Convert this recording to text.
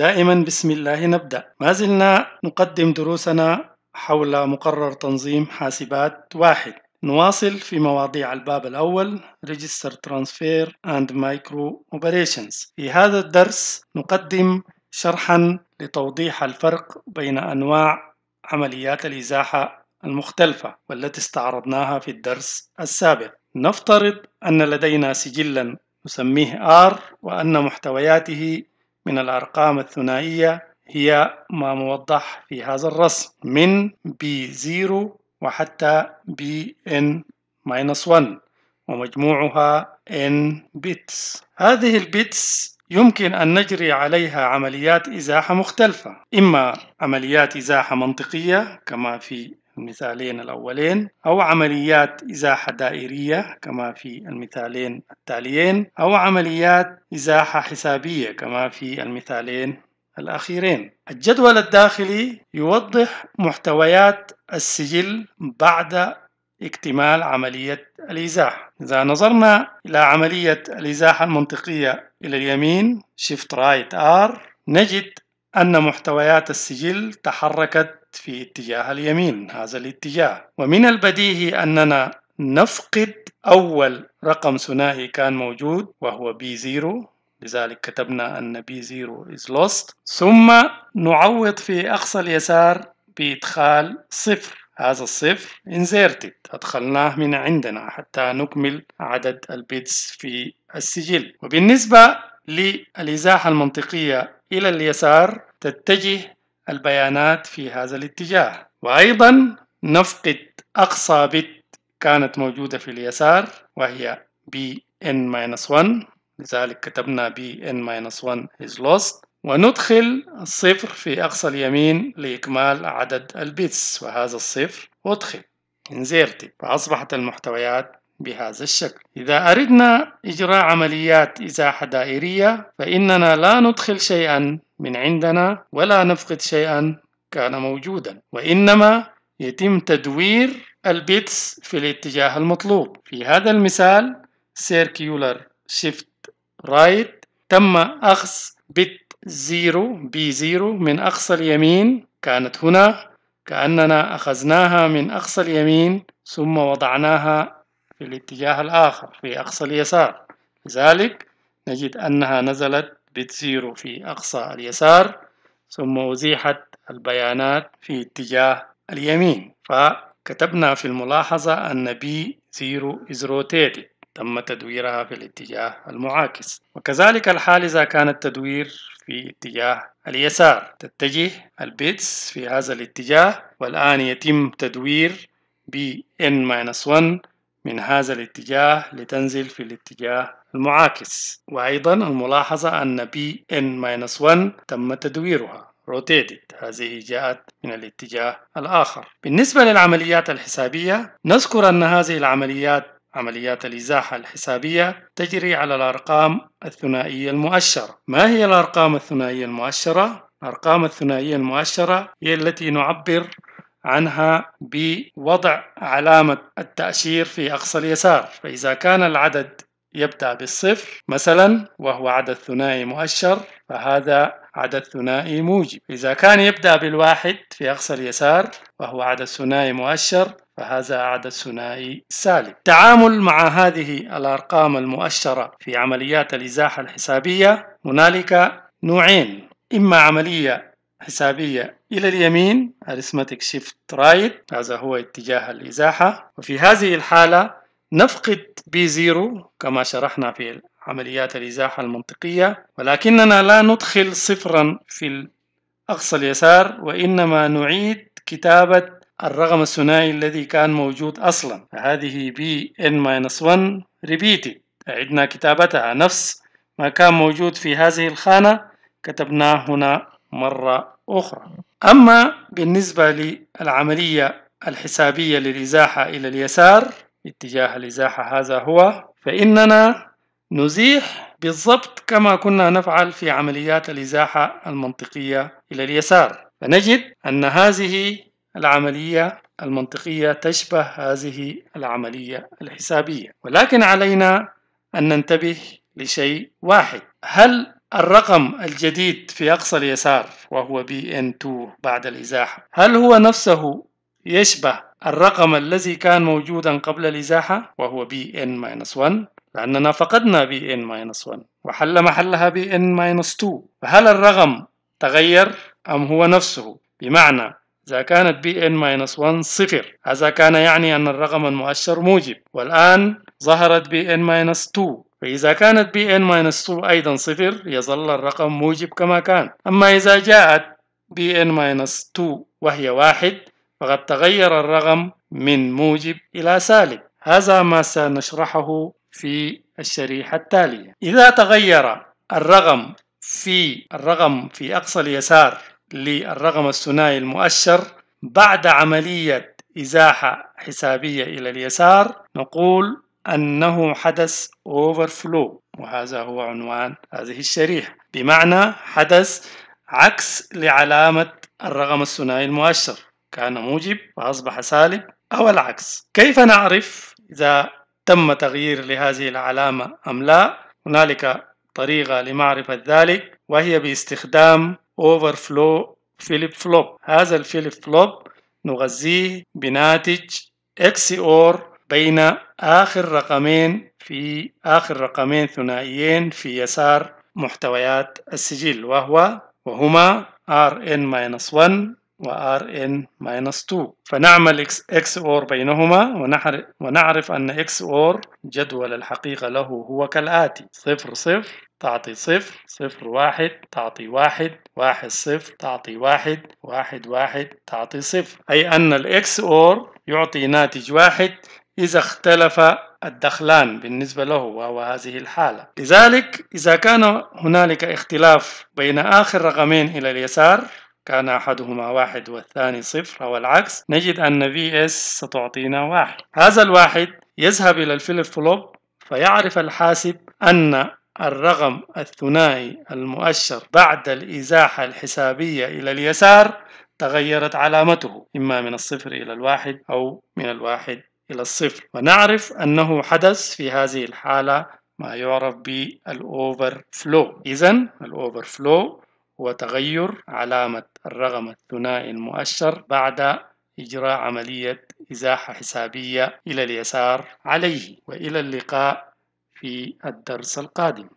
دائما بسم الله نبدأ ما زلنا نقدم دروسنا حول مقرر تنظيم حاسبات واحد نواصل في مواضيع الباب الأول Register Transfer and Micro Operations في هذا الدرس نقدم شرحا لتوضيح الفرق بين أنواع عمليات الإزاحة المختلفة والتي استعرضناها في الدرس السابق نفترض أن لدينا سجلا نسميه R وأن محتوياته من الأرقام الثنائية هي ما موضح في هذا الرسم من B0 وحتى Bn 1 ومجموعها n بيتس هذه البيتس يمكن أن نجري عليها عمليات إزاحة مختلفة إما عمليات إزاحة منطقية كما في المثالين الأولين أو عمليات إزاحة دائرية كما في المثالين التاليين أو عمليات إزاحة حسابية كما في المثالين الأخيرين الجدول الداخلي يوضح محتويات السجل بعد اكتمال عملية الإزاحة إذا نظرنا إلى عملية الإزاحة المنطقية إلى اليمين Shift Right R نجد أن محتويات السجل تحركت في اتجاه اليمين هذا الاتجاه ومن البديهي أننا نفقد أول رقم ثنائي كان موجود وهو B0 لذلك كتبنا أن B0 is lost ثم نعوض في أقصى اليسار بإدخال صفر هذا الصفر inserted أدخلناه من عندنا حتى نكمل عدد البيتس في السجل وبالنسبة للإزاحة المنطقية إلى اليسار تتجه البيانات في هذا الاتجاه وأيضا نفقد أقصى بت كانت موجودة في اليسار وهي bn-1 لذلك كتبنا bn-1 is lost وندخل الصفر في أقصى اليمين لإكمال عدد البيتس وهذا الصفر أدخل انزيرتي فأصبحت المحتويات بهذا الشكل إذا أردنا إجراء عمليات إزاحة دائرية فإننا لا ندخل شيئا من عندنا ولا نفقد شيئا كان موجودا وإنما يتم تدوير البيتس في الاتجاه المطلوب في هذا المثال circular shift right تم أخذ بت 0 b 0 من أقصى اليمين كانت هنا كأننا أخذناها من أقصى اليمين ثم وضعناها في الاتجاه الآخر في أقصى اليسار لذلك نجد أنها نزلت بتزيرو في أقصى اليسار ثم أزيحت البيانات في اتجاه اليمين فكتبنا في الملاحظة أن b 0 is rotated تم تدويرها في الاتجاه المعاكس وكذلك الحال إذا كان التدوير في اتجاه اليسار تتجه البيتس في هذا الاتجاه والآن يتم تدوير بn-1 من هذا الاتجاه لتنزل في الاتجاه المعاكس وأيضا الملاحظة أن Bn-1 تم تدويرها rotated هذه جاءت من الاتجاه الآخر بالنسبة للعمليات الحسابية نذكر أن هذه العمليات عمليات الإزاحة الحسابية تجري على الأرقام الثنائية المؤشرة ما هي الأرقام الثنائية المؤشرة؟ الأرقام الثنائية المؤشرة هي التي نعبر عنها بوضع علامة التأشير في أقصى اليسار فإذا كان العدد يبدأ بالصفر مثلا وهو عدد ثنائي مؤشر فهذا عدد ثنائي موجب إذا كان يبدأ بالواحد في أقصى اليسار وهو عدد ثنائي مؤشر فهذا عدد ثنائي سالب التعامل مع هذه الأرقام المؤشرة في عمليات الإزاحة الحسابية هنالك نوعين إما عملية حسابية إلى اليمين arithmetic shift right هذا هو اتجاه الإزاحة وفي هذه الحالة نفقد B0 كما شرحنا في عمليات الإزاحة المنطقية ولكننا لا ندخل صفرا في الأقصى اليسار وإنما نعيد كتابة الرقم الثنائي الذي كان موجود أصلا هذه Bn-1 repeated عدنا كتابتها نفس ما كان موجود في هذه الخانة كتبناه هنا مرة أخرى أما بالنسبة للعملية الحسابية للإزاحة إلى اليسار اتجاه الإزاحة هذا هو فإننا نزيح بالضبط كما كنا نفعل في عمليات الإزاحة المنطقية إلى اليسار فنجد أن هذه العملية المنطقية تشبه هذه العملية الحسابية ولكن علينا أن ننتبه لشيء واحد هل الرقم الجديد في أقصى اليسار وهو BN2 بعد الإزاحة هل هو نفسه يشبه الرقم الذي كان موجودا قبل الإزاحة وهو BN-1 لأننا فقدنا BN-1 وحل محلها BN-2 فهل الرقم تغير أم هو نفسه بمعنى إذا كانت BN-1 صفر هذا كان يعني أن الرقم المؤشر موجب والآن ظهرت BN-2 فإذا كانت bn-2 أيضا صفر يظل الرقم موجب كما كان أما إذا جاءت bn-2 وهي واحد فقد تغير الرقم من موجب إلى سالب هذا ما سنشرحه في الشريحة التالية إذا تغير الرقم في الرقم في أقصى اليسار للرقم الثنائي المؤشر بعد عملية إزاحة حسابية إلى اليسار نقول أنه حدث overflow وهذا هو عنوان هذه الشريحة بمعنى حدث عكس لعلامة الرقم الثنائي المؤشر كان موجب وأصبح سالب أو العكس كيف نعرف إذا تم تغيير لهذه العلامة أم لا هنالك طريقة لمعرفة ذلك وهي باستخدام overflow فليب فلوب هذا الفليب فلوب نغذيه بناتج XOR بين آخر رقمين في آخر رقمين ثنائيين في يسار محتويات السجل وهو وهما Rn-1 و Rn-2 فنعمل XOR بينهما ونعرف أن XOR جدول الحقيقة له هو كالآتي صفر صفر تعطي صفر 0 واحد تعطي واحد واحد صفر تعطي واحد واحد 1 تعطي صفر أي أن الإكس أور يعطي ناتج واحد إذا اختلف الدخلان بالنسبة له وهو هذه الحالة لذلك إذا كان هنالك اختلاف بين آخر رقمين إلى اليسار كان أحدهما واحد والثاني صفر أو العكس نجد أن في اس ستعطينا واحد هذا الواحد يذهب إلى الفليب فلوب فيعرف الحاسب أن الرقم الثنائي المؤشر بعد الإزاحة الحسابية إلى اليسار تغيرت علامته إما من الصفر إلى الواحد أو من الواحد إلى الصفر ونعرف أنه حدث في هذه الحالة ما يعرف بالأوفر فلو إذا الأوفر فلو هو تغير علامة الرقم الثنائي المؤشر بعد إجراء عملية إزاحة حسابية إلى اليسار عليه وإلى اللقاء في الدرس القادم